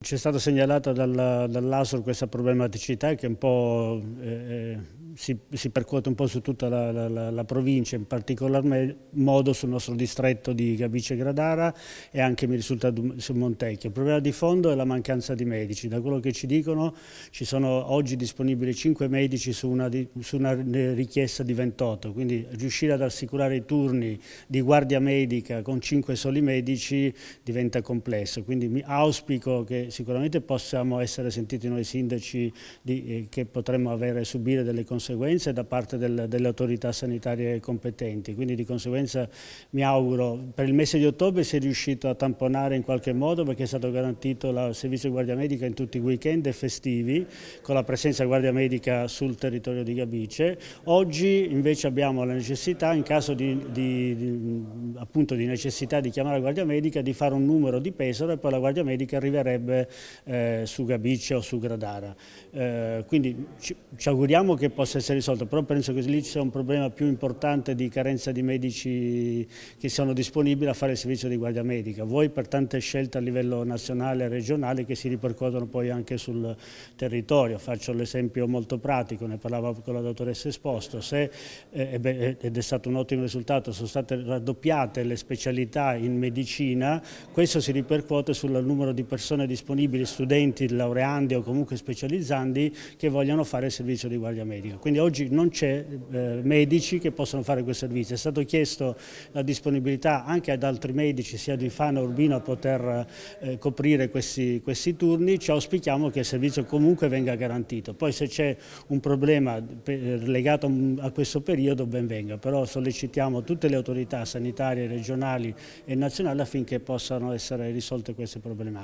Ci è stata segnalata dalla, dall'ASOR questa problematicità che un po' eh, eh, si, si, percuote un po' su tutta la, la, la, provincia, in particolar modo sul nostro distretto di Gabice Gradara e anche mi risulta su Montecchio. Il problema di fondo è la mancanza di medici. Da quello che ci dicono ci sono oggi disponibili 5 medici su una, su una richiesta di 28, quindi riuscire ad assicurare i turni di guardia medica con 5 soli medici diventa complesso. Quindi auspico che sicuramente possiamo essere sentiti noi sindaci di, eh, che potremmo avere, subire delle conseguenze da parte del, delle autorità sanitarie competenti, quindi di conseguenza mi auguro per il mese di ottobre si è riuscito a tamponare in qualche modo perché è stato garantito il servizio di guardia medica in tutti i weekend e festivi con la presenza di guardia medica sul territorio di Gabice, oggi invece abbiamo la necessità in caso di, di, di, appunto, di necessità di chiamare la guardia medica di fare un numero di Pesaro e poi la guardia medica arriverebbe fare eh, su Gabice o su Gradara. Eh, quindi ci, ci, auguriamo che possa essere risolto, però penso che lì c'è un problema più importante di carenza di medici che sono disponibili a fare il servizio di guardia medica. Voi per tante scelte a livello nazionale e regionale che si ripercuotono poi anche sul territorio. Faccio l'esempio molto pratico, ne parlavo con la dottoressa Esposto, se, eh, ed è stato un ottimo risultato, sono state raddoppiate le specialità in medicina, questo si ripercuote sul numero di persone disponibili disponibili studenti, laureandi o comunque specializzandi che vogliano fare il servizio di guardia medica. Quindi oggi non c'è eh, medici che possono fare questo servizio. È stato chiesto la disponibilità anche ad altri medici, sia di Fano Urbino, a poter eh, coprire questi, questi turni. Ci auspichiamo che il servizio comunque venga garantito. Poi se c'è un problema legato a questo periodo ben venga, però sollecitiamo tutte le autorità sanitarie regionali e nazionali affinché possano essere risolte queste problematiche.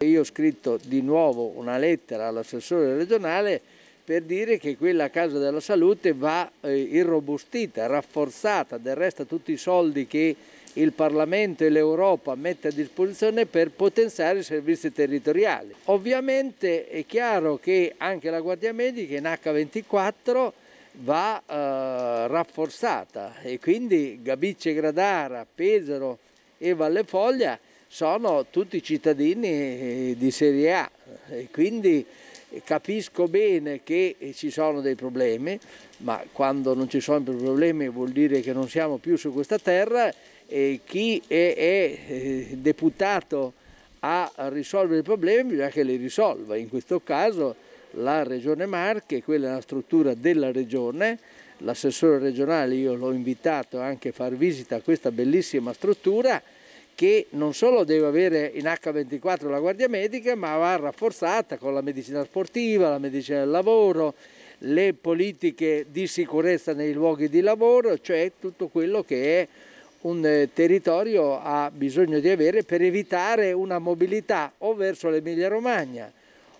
Io ho scritto di nuovo una lettera all'assessore regionale per dire che quella Casa della Salute va eh, irrobustita, rafforzata, del resto tutti i soldi che il Parlamento e l'Europa mette a disposizione per potenziare i servizi territoriali. Ovviamente è chiaro che anche la Guardia Medica in H24 va eh, rafforzata e quindi Gabicce Gradara, Pesaro e Valle Foglia sono tutti cittadini eh, di serie A e quindi capisco bene che ci sono dei problemi, ma quando non ci sono più problemi vuol dire che non siamo più su questa terra e chi è, è eh, deputato a risolvere i problemi bisogna che li risolva. In questo caso la Regione Marche, quella è una struttura della Regione, l'assessore regionale io l'ho invitato anche a far visita a questa bellissima struttura che non solo deve avere in H24 la guardia medica, ma va rafforzata con la medicina sportiva, la medicina del lavoro, le politiche di sicurezza nei luoghi di lavoro, cioè tutto quello che è un eh, territorio ha bisogno di avere per evitare una mobilità o verso l'Emilia Romagna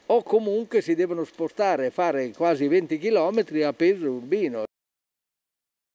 o comunque si devono spostare e fare quasi 20 km a peso urbino.